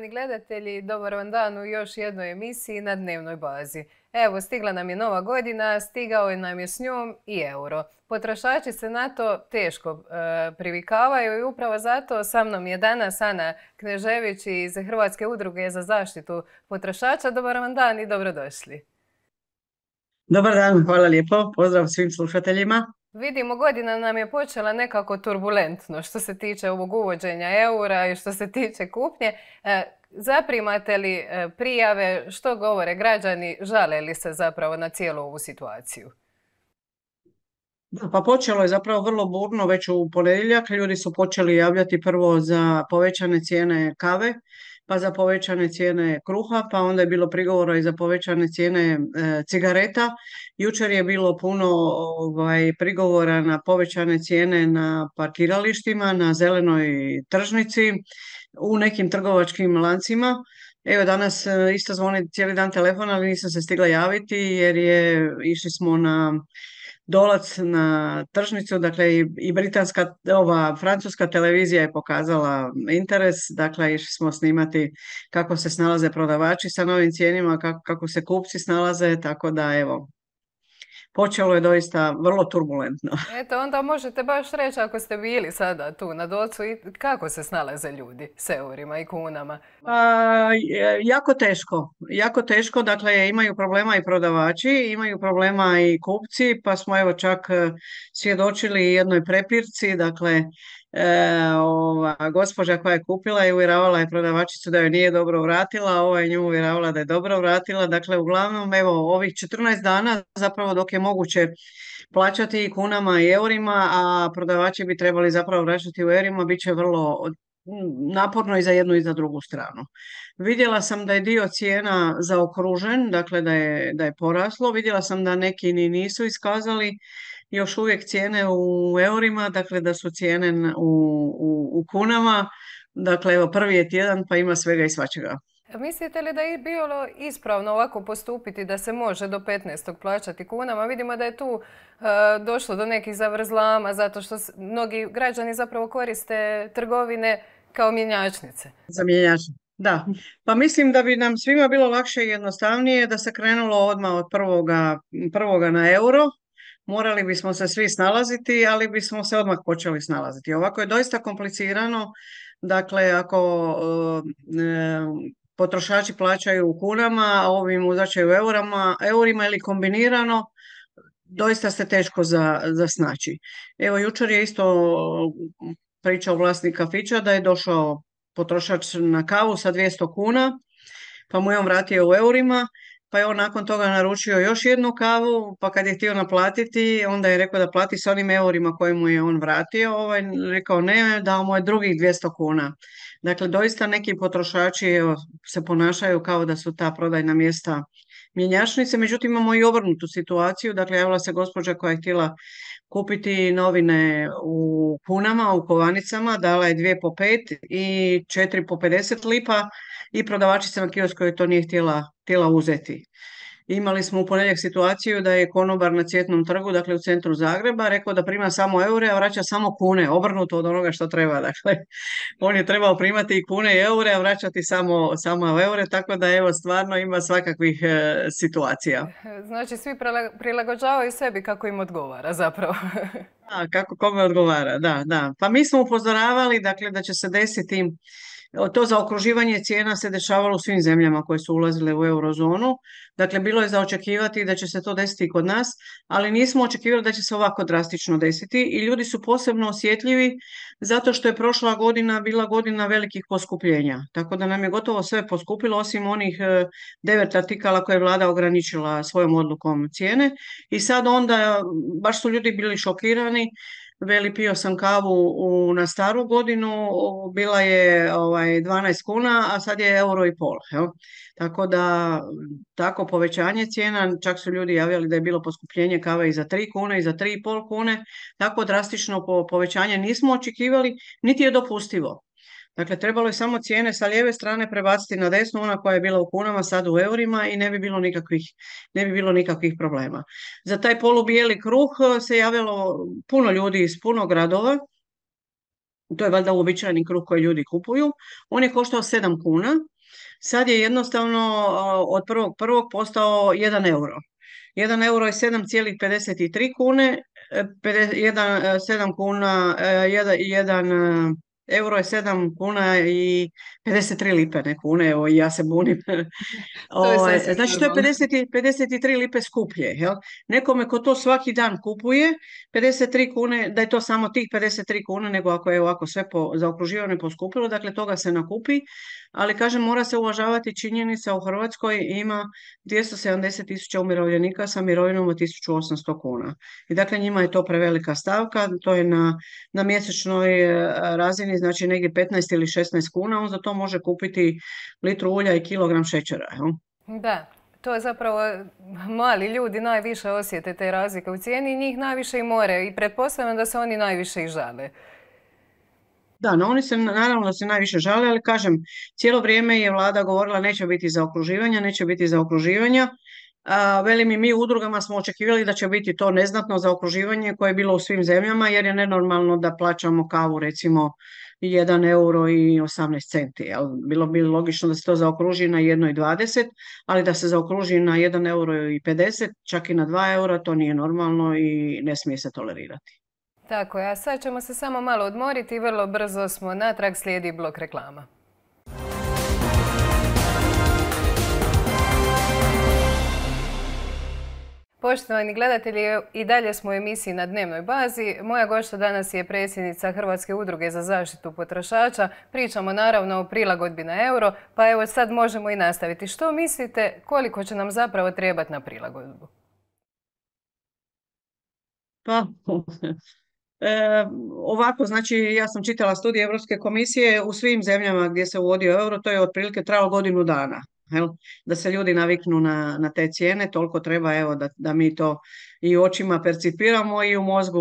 Poštovani gledatelji, dobar vam dan u još jednoj emisiji na dnevnoj bazi. Evo, stigla nam je nova godina, stigao je nam je s njom i euro. Potrošači se na to teško e, privikavaju i upravo zato sa mnom je danas Ana Knežević iz Hrvatske udruge za zaštitu potrošača. Dobar vam dan i dobrodošli. Dobar dan, hvala lijepo. Pozdrav svim slušateljima. Vidimo, godina nam je počela nekako turbulentno što se tiče ovog uvođenja eura i što se tiče kupnje. E, zaprimate li e, prijave, što govore građani, žale li se zapravo na cijelu ovu situaciju? Da, pa počelo je zapravo vrlo burno već u ponedjeljak. Ljudi su počeli javljati prvo za povećane cijene kave, pa za povećane cijene kruha, pa onda je bilo prigovora i za povećane cijene e, cigareta. Jučer je bilo puno ovaj, prigovora na povećane cijene na parkiralištima, na zelenoj tržnici, u nekim trgovačkim lancima. Evo danas e, isto zvoni cijeli dan telefon, ali nisam se stigla javiti jer je išli smo na dolac na tržnicu, dakle i britanska, ova francuska televizija je pokazala interes, dakle išli smo snimati kako se snalaze prodavači sa novim cijenima, kako, kako se kupci snalaze, tako da evo, počelo je doista vrlo turbulentno. Eto, onda možete baš reći ako ste bili sada tu na docu i kako se snalaze ljudi s eurima i kunama? A, pa, jako teško. Jako teško, dakle imaju problema i prodavači, imaju problema i kupci, pa smo evo čak eh, svjedočili jednoj prepirci, dakle E, gospođa koja je kupila i uvjeravala je prodavačicu da joj nije dobro vratila, a ova je nju uvjeravala da je dobro vratila. Dakle, uglavnom, evo, ovih 14 dana zapravo dok je moguće plaćati i kunama i eurima, a prodavači bi trebali zapravo vraćati u eurima, bit će vrlo naporno i za jednu i za drugu stranu. Vidjela sam da je dio cijena zaokružen, dakle da je, da je poraslo. Vidjela sam da neki ni nisu iskazali još uvijek cijene u eurima, dakle da su cijene u, u, kunama. Dakle, evo prvi je tjedan pa ima svega i svačega. Mislite li da je bilo ispravno ovako postupiti da se može do 15. plaćati kunama? Vidimo da je tu e, došlo do nekih zavrzlama zato što mnogi građani zapravo koriste trgovine kao mjenjačnice. Za mjenjačnice. Da, pa mislim da bi nam svima bilo lakše i jednostavnije da se krenulo odmah od prvoga na euro, morali bismo se svi snalaziti, ali bismo se odmah počeli snalaziti. Ovako je doista komplicirano, dakle ako e, e, potrošači plaćaju u kunama, a ovi mu u eurama, eurima ili kombinirano, doista se teško za, za snaći. Evo, jučer je isto pričao vlasnik kafića da je došao potrošač na kavu sa 200 kuna, pa mu je on vratio u eurima pa je on nakon toga naručio još jednu kavu, pa kad je htio naplatiti, onda je rekao da plati sa onim eurima koje mu je on vratio, ovaj rekao ne, dao mu je drugih 200 kuna. Dakle, doista neki potrošači se ponašaju kao da su ta prodajna mjesta mjenjačnice, međutim imamo i obrnutu situaciju, dakle javila se gospođa koja je htjela kupiti novine u kunama, u kovanicama, dala je dvije po pet i četiri po 50 lipa i prodavačica na kiosku je to nije htjela, htjela uzeti. Imali smo u ponedjeljak situaciju da je konobar na Cvjetnom trgu, dakle u centru Zagreba, rekao da prima samo eure, a vraća samo kune, obrnuto od onoga što treba. Dakle, on je trebao primati i kune i eure, a vraćati samo, samo eure, tako da evo stvarno ima svakakvih e, situacija. Znači svi prilagođavaju sebi kako im odgovara zapravo. a, kako kome odgovara, da, da. Pa mi smo upozoravali dakle, da će se desiti to okruživanje cijena se dešavalo u svim zemljama koje su ulazile u eurozonu. Dakle, bilo je za očekivati da će se to desiti i kod nas, ali nismo očekivali da će se ovako drastično desiti i ljudi su posebno osjetljivi zato što je prošla godina bila godina velikih poskupljenja. Tako da nam je gotovo sve poskupilo osim onih e, devet artikala koje je vlada ograničila svojom odlukom cijene i sad onda baš su ljudi bili šokirani Veli, pio sam kavu u, na staru godinu, bila je ovaj, 12 kuna, a sad je euro i pol. Tako da, tako povećanje cijena, čak su ljudi javljali da je bilo poskupljenje kave i za 3 kune i za 3,5 kune, tako drastično po, povećanje nismo očekivali, niti je dopustivo. Dakle, trebalo je samo cijene sa lijeve strane prebaciti na desnu, ona koja je bila u kunama, sad u eurima i ne bi bilo nikakvih, ne bi bilo nikakvih problema. Za taj polubijeli kruh eh, se javilo puno ljudi iz puno gradova, to je valjda uobičajeni kruh koji ljudi kupuju. On je koštao 7 kuna, sad je jednostavno eh, od prvog prvog postao 1 euro. 1 euro je 7,53 kune, 7 eh, kuna, 1, 1 euro je 7 kuna i 53 lipe, ne kune, evo ja se bunim. Ovaj, znači to je 50, 53 lipe skuplje. Jel? Nekome ko to svaki dan kupuje, 53 kune, da je to samo tih 53 kuna nego ako je ovako sve po, zaokruživano i poskupilo, dakle toga se nakupi. Ali kažem, mora se uvažavati činjenica u Hrvatskoj ima 270 tisuća umirovljenika sa mirovinom od 1800 kuna. I dakle njima je to prevelika stavka, to je na, na mjesečnoj eh, razini znači negdje 15 ili 16 kuna, on za to može kupiti litru ulja i kilogram šećera. Jel? Da, to je zapravo mali ljudi najviše osjete te razlike u cijeni i njih najviše i more i pretpostavljam da se oni najviše i žale. Da, no oni se naravno da se najviše žale, ali kažem, cijelo vrijeme je vlada govorila neće biti za okruživanja, neće biti za okruživanja. Velim i mi u udrugama smo očekivali da će biti to neznatno za okruživanje koje je bilo u svim zemljama jer je nenormalno da plaćamo kavu recimo 1 euro i 18 centi. Bilo bi logično da se to zaokruži na 1,20, ali da se zaokruži na 1 euro i 50, čak i na 2 eura, to nije normalno i ne smije se tolerirati. Tako je, a sad ćemo se samo malo odmoriti i vrlo brzo smo natrag slijedi blok reklama. Poštovani gledatelji, i dalje smo u emisiji na dnevnoj bazi. Moja gošta danas je predsjednica Hrvatske udruge za zaštitu potrošača. Pričamo naravno o prilagodbi na euro, pa evo sad možemo i nastaviti. Što mislite koliko će nam zapravo trebati na prilagodbu? Pa, e, ovako, znači ja sam čitala studije Europske komisije u svim zemljama gdje se uvodio euro, to je otprilike trajalo godinu dana. Jel? Da se ljudi naviknu na, na te cijene, toliko treba evo, da, da mi to i očima percipiramo i u mozgu,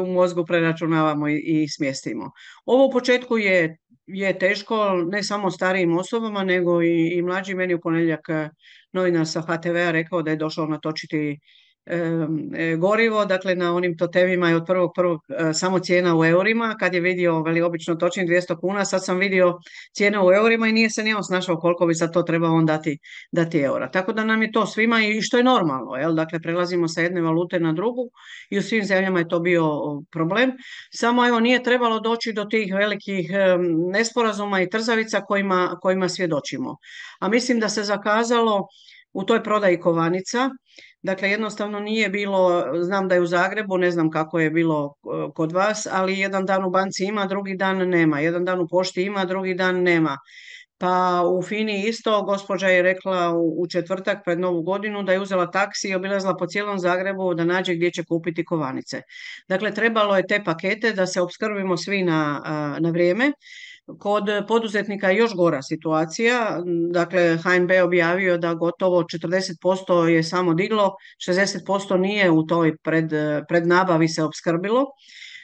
u mozgu preračunavamo i, i smjestimo. Ovo u početku je, je teško ne samo starijim osobama, nego i, i mlađi. Meni u ponedjeljak eh, novinar sa HTV-a rekao da je došao natočiti E, gorivo, dakle na onim totemima je od prvog prvog e, samo cijena u eurima, kad je vidio, veli obično točim 200 kuna, sad sam vidio cijene u eurima i nije se nije osnašao koliko bi za to trebao on dati, dati eura. Tako da nam je to svima i što je normalno, jel? dakle prelazimo sa jedne valute na drugu i u svim zemljama je to bio problem. Samo evo nije trebalo doći do tih velikih nesporazuma i trzavica kojima, kojima svjedočimo. A mislim da se zakazalo u toj prodaji kovanica. Dakle, jednostavno nije bilo, znam da je u Zagrebu, ne znam kako je bilo e, kod vas, ali jedan dan u banci ima, drugi dan nema. Jedan dan u pošti ima, drugi dan nema. Pa u Fini isto, gospođa je rekla u četvrtak pred Novu godinu da je uzela taksi i obilazila po cijelom Zagrebu da nađe gdje će kupiti kovanice. Dakle, trebalo je te pakete da se opskrbimo svi na vrijeme Kod poduzetnika je još gora situacija, dakle HNB je objavio da gotovo 40% je samo diglo, 60% nije u toj pred, nabavi se opskrbilo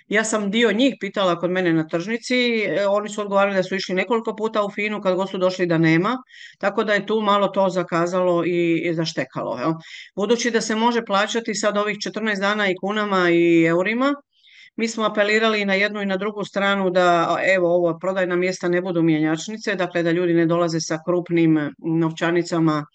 Ja sam dio njih pitala kod mene na tržnici, e, oni su odgovarali da su išli nekoliko puta u Finu kad god su došli da nema, tako da je tu malo to zakazalo i zaštekalo. Budući da se može plaćati sad ovih 14 dana i kunama i eurima, mi smo apelirali na jednu i na drugu stranu da evo ovo prodajna mjesta ne budu mjenjačnice, dakle da ljudi ne dolaze sa krupnim novčanicama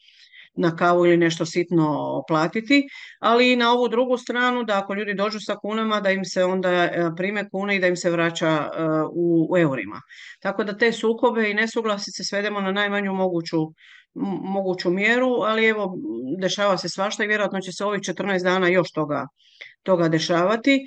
na kavu ili nešto sitno platiti, ali i na ovu drugu stranu da ako ljudi dođu sa kunama da im se onda e, prime kune i da im se vraća e, u, eurima. Tako da te sukobe i nesuglasice svedemo na najmanju moguću moguću mjeru, ali evo dešava se svašta i vjerojatno će se ovih 14 dana još toga dešavati.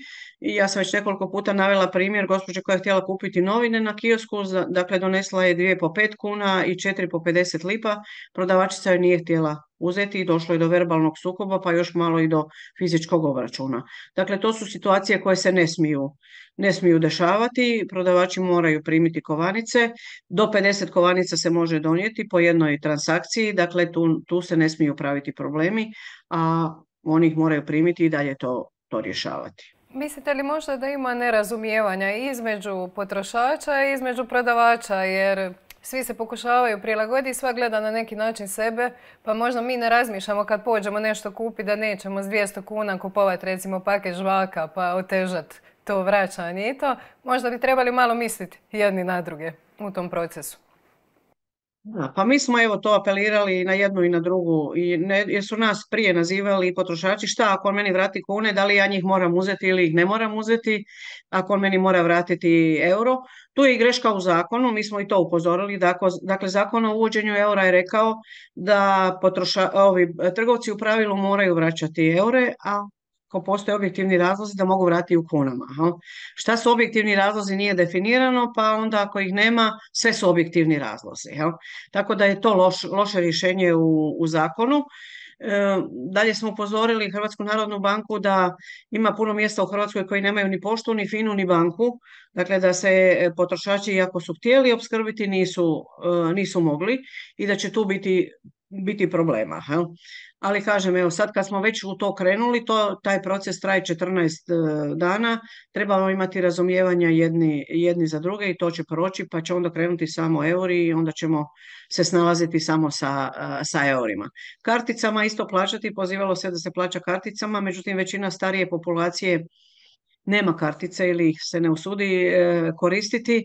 I ja sam već nekoliko puta navela primjer gospođe koja je htjela kupiti novine na kiosku, dakle donesla je dvije po pet kuna i četiri po 50 lipa, prodavačica joj nije htjela uzeti i došlo je do verbalnog sukoba pa još malo i do fizičkog obračuna. Dakle, to su situacije koje se ne smiju, ne smiju dešavati, prodavači moraju primiti kovanice, do 50 kovanica se može donijeti po jednoj transakciji, dakle tu, tu se ne smiju praviti problemi, a oni ih moraju primiti i dalje to, to rješavati. Mislite li možda da ima nerazumijevanja između potrošača i između prodavača, jer svi se pokušavaju prilagoditi, sva gleda na neki način sebe, pa možda mi ne razmišljamo kad pođemo nešto kupiti da nećemo s 200 kuna kupovati recimo paket žvaka pa otežati to vraćanje i to. Možda bi trebali malo misliti jedni na druge u tom procesu pa mi smo evo to apelirali i na jednu i na drugu jer su nas prije nazivali potrošači šta ako on meni vrati kune, da li ja njih moram uzeti ili ih ne moram uzeti, ako on meni mora vratiti euro. Tu je i greška u zakonu, mi smo i to upozorili, dakle, zakon o uvođenju eura je rekao da ovi, trgovci u pravilu moraju vraćati eure, a ako postoje objektivni razlozi da mogu vratiti u kunama. Šta su objektivni razlozi nije definirano, pa onda ako ih nema, sve su objektivni razlozi. Tako da je to loše rješenje u, u zakonu. E, dalje smo upozorili Hrvatsku narodnu banku da ima puno mjesta u Hrvatskoj koji nemaju ni poštu, ni finu, ni banku. Dakle, da se e, potrošači, iako su htjeli opskrbiti, nisu, e, nisu mogli i da će tu biti biti problema. Ali kažem, evo sad kad smo već u to krenuli, to, taj proces traje 14 e, dana, trebamo imati razumijevanja jedni, jedni za druge i to će proći, pa će onda krenuti samo euri i onda ćemo se snalaziti samo sa, e, sa eurima. Karticama isto plaćati, pozivalo se da se plaća karticama, međutim većina starije populacije nema kartice ili ih se ne usudi e, koristiti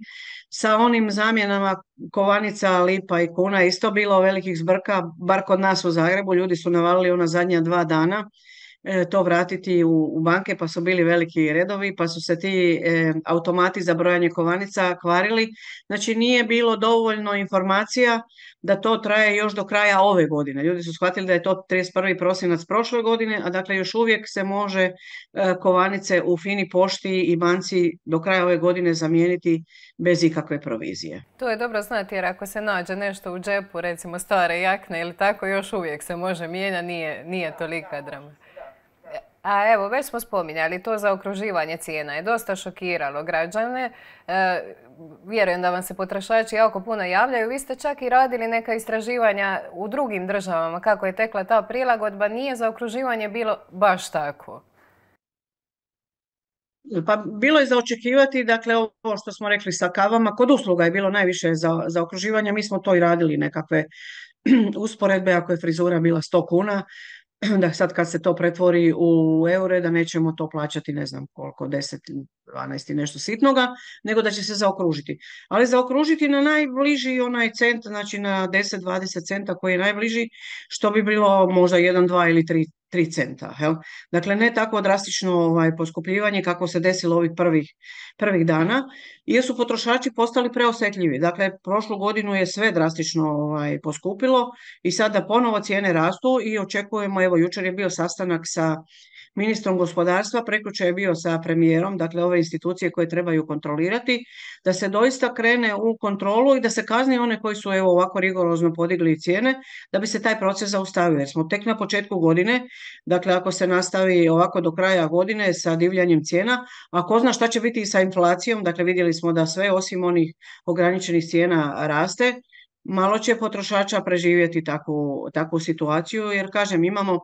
sa onim zamjenama kovanica, lipa i kuna isto bilo velikih zbrka, bar kod nas u Zagrebu, ljudi su navalili ona zadnja dva dana E, to vratiti u, banke pa su bili veliki redovi pa su se ti e, automati za brojanje kovanica kvarili znači nije bilo dovoljno informacija da to traje još do kraja ove godine ljudi su shvatili da je to 31. prosinac prošle godine a dakle još uvijek se može e, kovanice u fini pošti i banci do kraja ove godine zamijeniti bez ikakve provizije to je dobro znati jer ako se nađe nešto u džepu recimo stare jakne ili tako još uvijek se može mijenja nije, nije tolika drama a evo, već smo spominjali, to za okruživanje cijena je dosta šokiralo građane. E, vjerujem da vam se potrošači jako puno javljaju. Vi ste čak i radili neka istraživanja u drugim državama kako je tekla ta prilagodba. Nije za okruživanje bilo baš tako. Pa bilo je za očekivati, dakle ovo što smo rekli sa kavama, kod usluga je bilo najviše za, okruživanje. mi smo to i radili nekakve usporedbe, ako je frizura bila 100 kuna, da sad kad se to pretvori u eure, da nećemo to plaćati ne znam koliko, 10, 12 i nešto sitnoga, nego da će se zaokružiti. Ali zaokružiti na najbliži onaj cent, znači na 10, 20 centa koji je najbliži, što bi bilo možda 1, 2 ili 3 tri centa. Jel? Dakle, ne tako drastično ovaj, poskupljivanje kako se desilo ovih prvih, prvih dana, jer su potrošači postali preosjetljivi. Dakle, prošlu godinu je sve drastično ovaj, poskupilo i sada ponovo cijene rastu i očekujemo, evo, jučer je bio sastanak sa ministrom gospodarstva, prekjučer je bio sa premijerom, dakle ove institucije koje trebaju kontrolirati, da se doista krene u kontrolu i da se kazni one koji su evo ovako rigorozno podigli cijene, da bi se taj proces zaustavio. Jer smo tek na početku godine, dakle ako se nastavi ovako do kraja godine sa divljanjem cijena, a ko zna šta će biti i sa inflacijom, dakle vidjeli smo da sve osim onih ograničenih cijena raste, malo će potrošača preživjeti takvu situaciju jer kažem imamo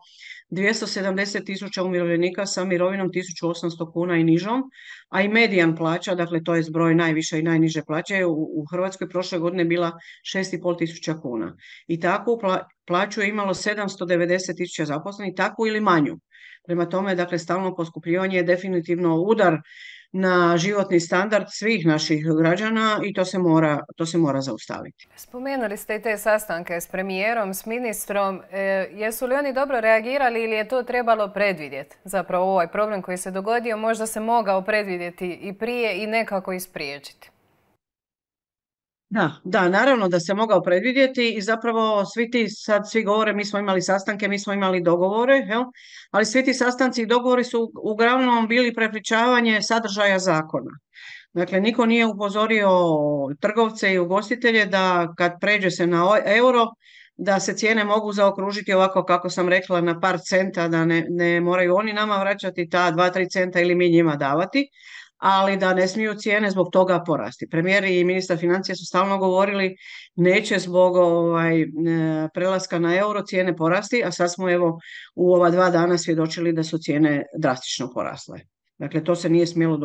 270 tisuća umirovljenika sa mirovinom 1800 kuna i nižom, a i medijan plaća, dakle to je zbroj najviše i najniže plaće, u, Hrvatskoj prošle godine bila 6,5 tisuća kuna. I takvu plaću je imalo 790 tisuća zaposlenih, takvu ili manju. Prema tome, dakle, stalno poskupljivanje je definitivno udar na životni standard svih naših građana i to se mora, to se mora zaustaviti. Spomenuli ste i te sastanke s premijerom, s ministrom. E, jesu li oni dobro reagirali ili je to trebalo predvidjeti? Zapravo ovaj problem koji se dogodio možda se mogao predvidjeti i prije i nekako ispriječiti. Da, da, naravno da se mogao predvidjeti i zapravo svi ti, sad svi govore, mi smo imali sastanke, mi smo imali dogovore, ali svi ti sastanci i dogovori su uglavnom bili prepričavanje sadržaja zakona. Dakle, niko nije upozorio trgovce i ugostitelje da kad pređe se na euro, da se cijene mogu zaokružiti ovako kako sam rekla na par centa, da ne, ne moraju oni nama vraćati ta dva, tri centa ili mi njima davati, ali da ne smiju cijene zbog toga porasti. Premijer i ministar financija su stalno govorili neće zbog ovaj, e, prelaska na euro cijene porasti, a sad smo evo u ova dva dana svjedočili da su cijene drastično porasle. Dakle, to se nije smjelo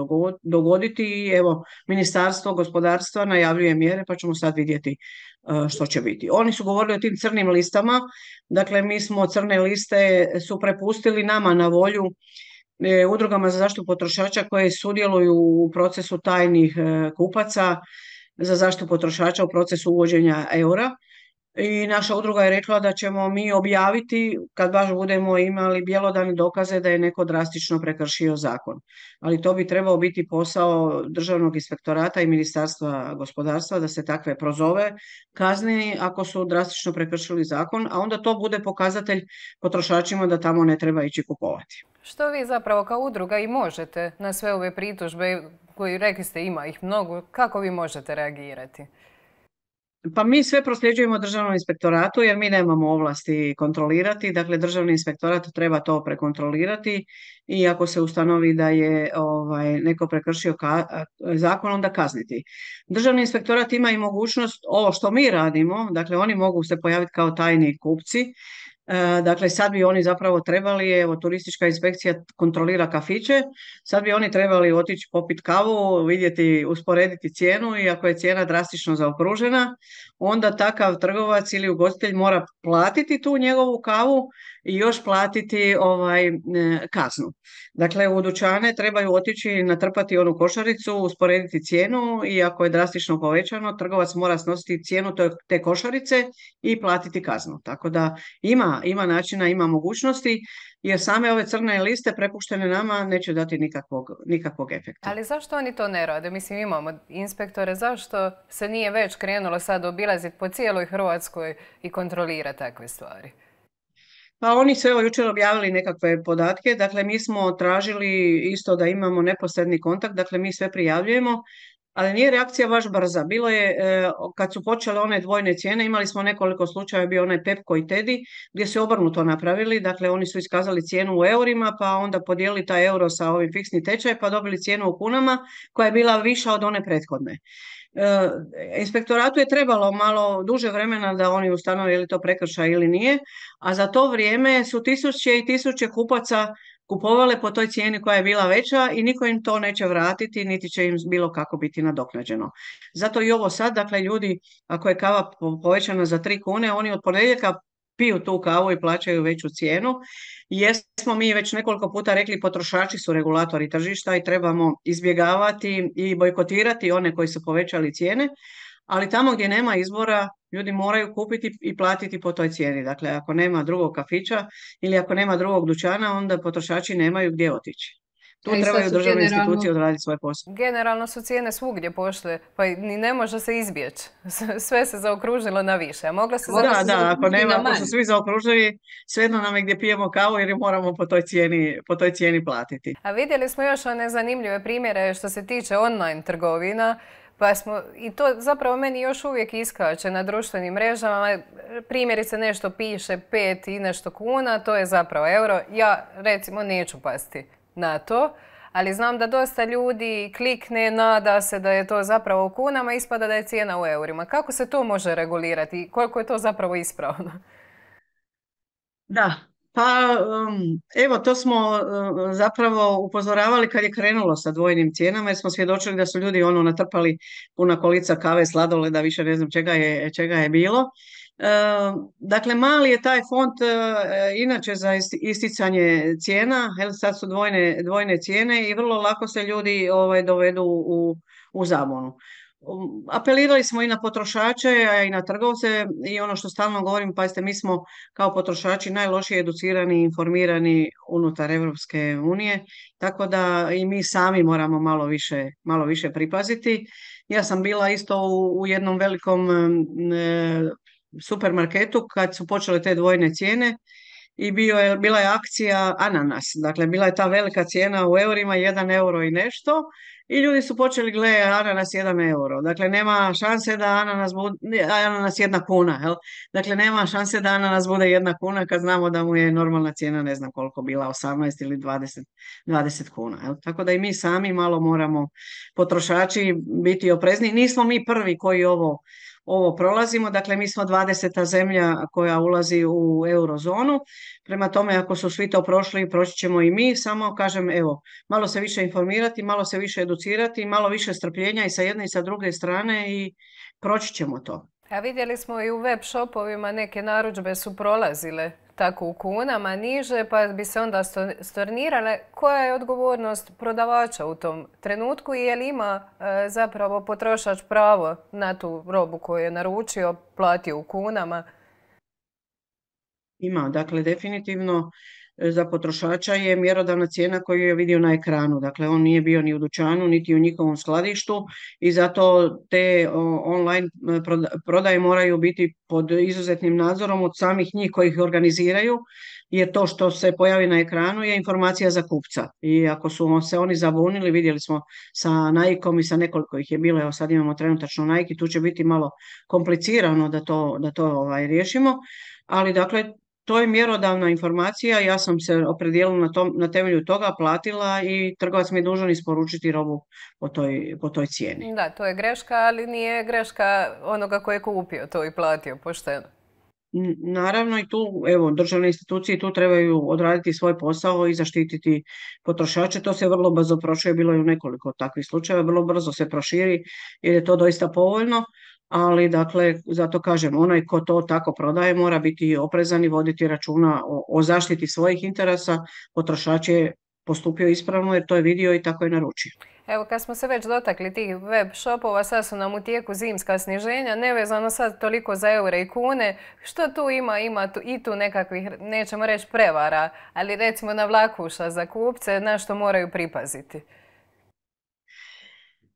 dogoditi i evo, ministarstvo gospodarstva najavljuje mjere pa ćemo sad vidjeti e, što će biti. Oni su govorili o tim crnim listama, dakle mi smo crne liste su prepustili nama na volju E, udrugama za zaštitu potrošača koje sudjeluju u procesu tajnih e, kupaca za zaštitu potrošača u procesu uvođenja eura i naša udruga je rekla da ćemo mi objaviti kad baš budemo imali bjelodane dokaze da je neko drastično prekršio zakon. Ali to bi trebao biti posao državnog inspektorata i ministarstva gospodarstva da se takve prozove kazni ako su drastično prekršili zakon, a onda to bude pokazatelj potrošačima da tamo ne treba ići kupovati. Što vi zapravo kao udruga i možete na sve ove pritužbe koje rekli ste ima ih mnogo, kako vi možete reagirati? Pa mi sve prosljeđujemo državnom inspektoratu jer mi nemamo ovlasti kontrolirati, dakle državni inspektorat treba to prekontrolirati i ako se ustanovi da je ovaj, neko prekršio ka zakon onda kazniti. Državni inspektorat ima i mogućnost ovo što mi radimo, dakle oni mogu se pojaviti kao tajni kupci, E, dakle, sad bi oni zapravo trebali, evo, turistička inspekcija kontrolira kafiće, sad bi oni trebali otići popit kavu, vidjeti, usporediti cijenu i ako je cijena drastično zaokružena, onda takav trgovac ili ugostitelj mora platiti tu njegovu kavu i još platiti ovaj kaznu. Dakle, u dućane trebaju otići, natrpati onu košaricu, usporediti cijenu i ako je drastično povećano, trgovac mora snositi cijenu te košarice i platiti kaznu. Tako da ima, ima načina, ima mogućnosti, jer same ove crne liste prepuštene nama neće dati nikakvog, nikakvog efekta. Ali zašto oni to ne rade? Mislim, imamo inspektore, zašto se nije već krenulo sad obilaziti po cijeloj Hrvatskoj i kontrolirati takve stvari? Pa oni su evo jučer objavili nekakve podatke, dakle mi smo tražili isto da imamo neposredni kontakt, dakle mi sve prijavljujemo, ali nije reakcija baš brza. Bilo je, e, kad su počele one dvojne cijene, imali smo nekoliko slučajeva, bio onaj Pepko i Tedi, gdje su obrnuto napravili, dakle oni su iskazali cijenu u eurima, pa onda podijelili taj euro sa ovim fiksni tečaj, pa dobili cijenu u kunama, koja je bila viša od one prethodne. E, inspektoratu je trebalo malo duže vremena da oni ustanovi ili to prekršaj ili nije, a za to vrijeme su tisuće i tisuće kupaca kupovale po toj cijeni koja je bila veća i niko im to neće vratiti, niti će im bilo kako biti nadoknađeno. Zato i ovo sad, dakle ljudi, ako je kava povećana za tri kune, oni od ponedjeljka piju tu kavu i plaćaju veću cijenu. Jesmo mi već nekoliko puta rekli potrošači su regulatori tržišta i trebamo izbjegavati i bojkotirati one koji su povećali cijene, ali tamo gdje nema izbora ljudi moraju kupiti i platiti po toj cijeni. Dakle, ako nema drugog kafića ili ako nema drugog dućana, onda potrošači nemaju gdje otići. Tu e, trebaju državne institucije odraditi svoje posao. Generalno su cijene svugdje pošle, pa ni ne može se izbjeći. Sve se zaokružilo na više. A mogla se da, da, da, ako, nema, ako su svi zaokružili, svejedno nam je gdje pijemo kavu jer moramo po toj, cijeni, po toj cijeni platiti. A vidjeli smo još one zanimljive primjere što se tiče online trgovina. Pa smo, i to zapravo meni još uvijek iskače na društvenim mrežama. Primjerice nešto piše pet i nešto kuna, to je zapravo euro. Ja recimo neću pasti na to, ali znam da dosta ljudi klikne, nada se da je to zapravo u kunama, ispada da je cijena u eurima. Kako se to može regulirati i koliko je to zapravo ispravno? Da, pa um, evo to smo uh, zapravo upozoravali kad je krenulo sa dvojnim cijenama jer smo svjedočili da su ljudi ono natrpali puna kolica kave, sladoleda, više ne znam čega je bilo. Eh, dakle, mali je taj fond eh, inače za isticanje cijena, jel sad su dvojne, dvojne cijene i vrlo lako se ljudi ovaj, dovedu u, u zabonu. Um, apelirali smo i na potrošače, a i na trgovce i ono što stalno govorim, pazite, mi smo kao potrošači najlošije educirani i informirani unutar Europske unije, tako da i mi sami moramo malo više, malo više pripaziti. Ja sam bila isto u, jednom velikom eh, supermarketu kad su počele te dvojne cijene i bio je, bila je akcija ananas. Dakle, bila je ta velika cijena u eurima, jedan euro i nešto. I ljudi su počeli gledati ananas jedan euro. Dakle, nema šanse da ananas bude, ananas jedna kuna. Jel? Dakle, nema šanse da ananas bude jedna kuna kad znamo da mu je normalna cijena ne znam koliko bila, 18 ili 20, 20 kuna. Jel? Tako da i mi sami malo moramo potrošači biti oprezni. Nismo mi prvi koji ovo ovo prolazimo. Dakle, mi smo 20. zemlja koja ulazi u eurozonu. Prema tome, ako su svi to prošli, proći ćemo i mi. Samo, kažem, evo, malo se više informirati, malo se više educirati, malo više strpljenja i sa jedne i sa druge strane i proći ćemo to. A vidjeli smo i u web shopovima neke narudžbe su prolazile tako u kunama niže, pa bi se onda stornirale. Koja je odgovornost prodavača u tom trenutku i je li ima e, zapravo potrošač pravo na tu robu koju je naručio, platio u kunama? Ima, dakle definitivno za potrošača je mjerodavna cijena koju je vidio na ekranu. Dakle, on nije bio ni u dućanu, niti u njihovom skladištu i zato te online e, prodaje moraju biti pod izuzetnim nadzorom od samih njih koji ih organiziraju, jer to što se pojavi na ekranu je informacija za kupca. I ako su se oni zabunili, vidjeli smo sa Nike-om i sa nekoliko ih je bilo, evo sad imamo trenutačno Nike, tu će biti malo komplicirano da to, ovaj, riješimo ali dakle to je mjerodavna informacija, ja sam se opredijelila na, tom, na temelju toga, platila i trgovac mi je dužan isporučiti robu po toj, po toj cijeni. Da, to je greška, ali nije greška onoga koji je kupio to i platio pošteno. Naravno i tu, evo, državne institucije tu trebaju odraditi svoj posao i zaštititi potrošače. To se vrlo brzo prošuje, bilo je u nekoliko takvih slučajeva, vrlo brzo se proširi jer je to doista povoljno ali dakle, zato kažem, onaj ko to tako prodaje mora biti oprezan i voditi računa o, zaštiti svojih interesa, potrošač je postupio ispravno jer to je vidio i tako je naručio. Evo kad smo se već dotakli tih web shopova, sad su nam u tijeku zimska sniženja, nevezano sad toliko za eure i kune. Što tu ima? Ima tu i tu nekakvih, nećemo reći prevara, ali recimo na vlakuša za kupce, na što moraju pripaziti.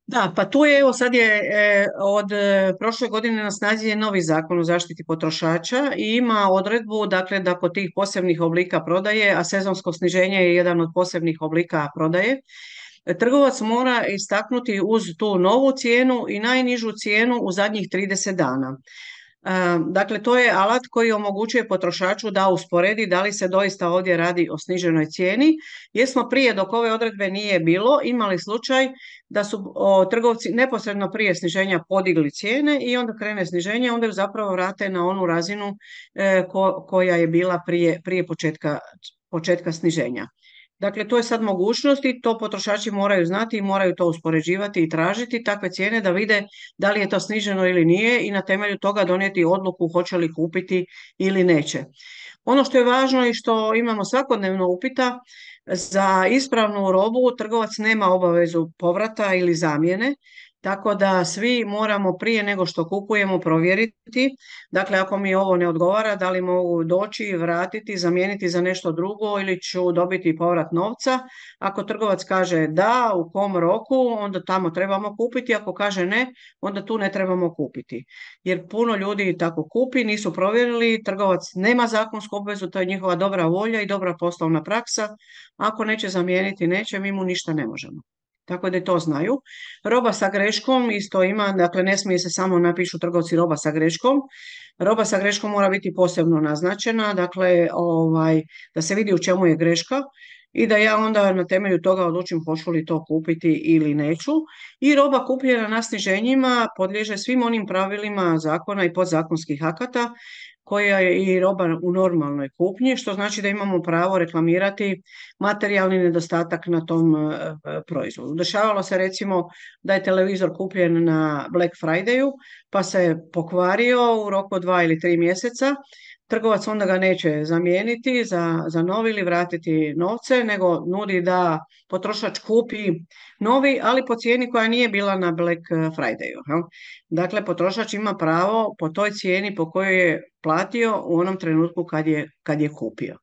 Da, pa tu je, evo sad je e, od e, prošle godine na snazi je novi zakon o zaštiti potrošača i ima odredbu dakle da kod tih posebnih oblika prodaje, a sezonsko sniženje je jedan od posebnih oblika prodaje, trgovac mora istaknuti uz tu novu cijenu i najnižu cijenu u zadnjih 30 dana. Dakle, to je alat koji omogućuje potrošaču da usporedi da li se doista ovdje radi o sniženoj cijeni. Jesmo prije, dok ove odredbe nije bilo, imali slučaj da su trgovci neposredno prije sniženja podigli cijene i onda krene sniženje, onda ju zapravo vrate na onu razinu e, koja je bila prije, početka sniženja. Dakle, to je sad mogućnost i to potrošači moraju znati i moraju to uspoređivati i tražiti takve cijene da vide da li je to sniženo ili nije i na temelju toga donijeti odluku hoće li kupiti ili neće. Ono što je važno i što imamo svakodnevno upita, za ispravnu robu trgovac nema obavezu povrata ili zamjene, tako da svi moramo prije nego što kupujemo provjeriti, dakle ako mi ovo ne odgovara, da li mogu doći, vratiti, zamijeniti za nešto drugo ili ću dobiti povrat novca. Ako trgovac kaže da, u kom roku, onda tamo trebamo kupiti, ako kaže ne, onda tu ne trebamo kupiti. Jer puno ljudi tako kupi, nisu provjerili, trgovac nema zakonsku obvezu, to je njihova dobra volja i dobra poslovna praksa. Ako neće zamijeniti, neće, mi mu ništa ne možemo tako da to znaju. Roba sa greškom isto ima, dakle ne smije se samo napišu trgovci roba sa greškom. Roba sa greškom mora biti posebno naznačena, dakle ovaj, da se vidi u čemu je greška i da ja onda na temelju toga odlučim hoću li to kupiti ili neću. I roba kupljena na sniženjima podliježe svim onim pravilima zakona i podzakonskih akata koja je i roba u normalnoj kupnji, što znači da imamo pravo reklamirati materijalni nedostatak na tom e, e, proizvodu. Dešavalo se recimo da je televizor kupljen na Black Friday-u, pa se pokvario u roku dva ili tri mjeseca, trgovac onda ga neće zamijeniti za, za novi ili vratiti novce, nego nudi da potrošač kupi novi, ali po cijeni koja nije bila na Black eh, Friday-u. Dakle, potrošač ima pravo po toj cijeni po kojoj je platio u onom trenutku kad je, kad je kupio.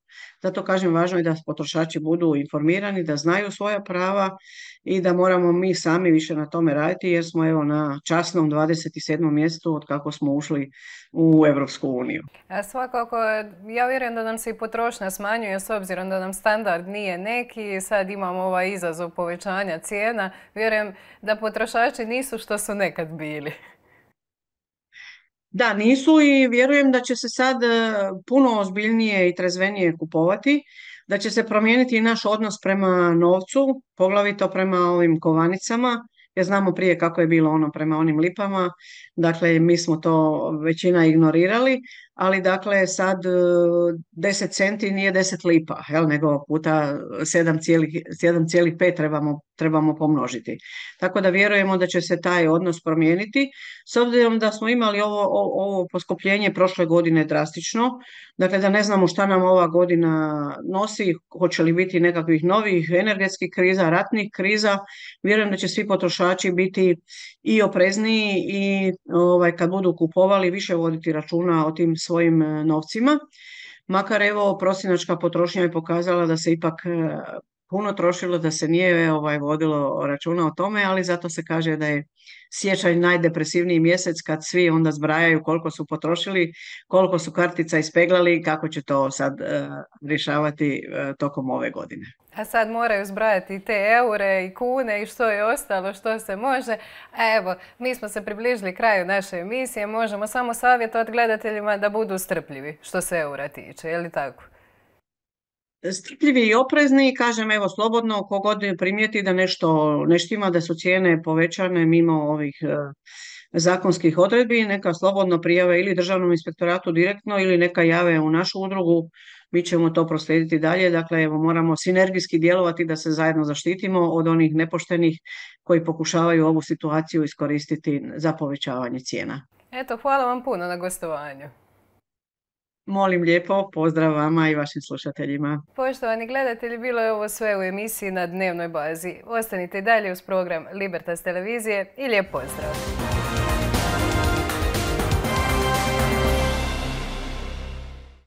Zato kažem, važno je da potrošači budu informirani, da znaju svoja prava i da moramo mi sami više na tome raditi jer smo evo na časnom 27. mjestu od kako smo ušli u Europsku uniju. E, svakako, ja vjerujem da nam se i potrošnja smanjuje s obzirom da nam standard nije neki, sad imamo ova ovaj izazov povećanja cijena, vjerujem da potrošači nisu što su nekad bili. Da, nisu i vjerujem da će se sad e, puno ozbiljnije i trezvenije kupovati, da će se promijeniti i naš odnos prema novcu, poglavito prema ovim kovanicama, jer znamo prije kako je bilo ono prema onim lipama, dakle mi smo to većina ignorirali, ali dakle sad 10 e, centi nije 10 lipa, jel, nego puta 7,5 trebamo trebamo pomnožiti. Tako da vjerujemo da će se taj odnos promijeniti. S obzirom da smo imali ovo, ovo poskupljenje prošle godine drastično, dakle da ne znamo šta nam ova godina nosi, hoće li biti nekakvih novih energetskih kriza, ratnih kriza, vjerujem da će svi potrošači biti i oprezniji i ovaj, kad budu kupovali više voditi računa o tim svojim eh, novcima. Makar evo prosinačka potrošnja je pokazala da se ipak eh, puno trošilo da se nije ovaj, vodilo računa o tome, ali zato se kaže da je sjećaj najdepresivniji mjesec kad svi onda zbrajaju koliko su potrošili, koliko su kartica ispeglali i kako će to sad e, rješavati e, tokom ove godine. A sad moraju zbrajati te eure i kune i što je ostalo, što se može. A evo, mi smo se približili kraju naše emisije, možemo samo savjetovati gledateljima da budu strpljivi što se eura tiče, je li tako? strpljivi i oprezni kažem evo slobodno kogod primijeti da nešto neštima, da su cijene povećane mimo ovih e, zakonskih odredbi, neka slobodno prijave ili državnom inspektoratu direktno ili neka jave u našu udrugu, mi ćemo to proslijediti dalje. Dakle, evo, moramo sinergijski djelovati da se zajedno zaštitimo od onih nepoštenih koji pokušavaju ovu situaciju iskoristiti za povećavanje cijena. Eto, hvala vam puno na gostovanju. Molim lijepo, pozdrav vama i vašim slušateljima. Poštovani gledatelji, bilo je ovo sve u emisiji na dnevnoj bazi. Ostanite i dalje uz program Libertas televizije i lijep pozdrav.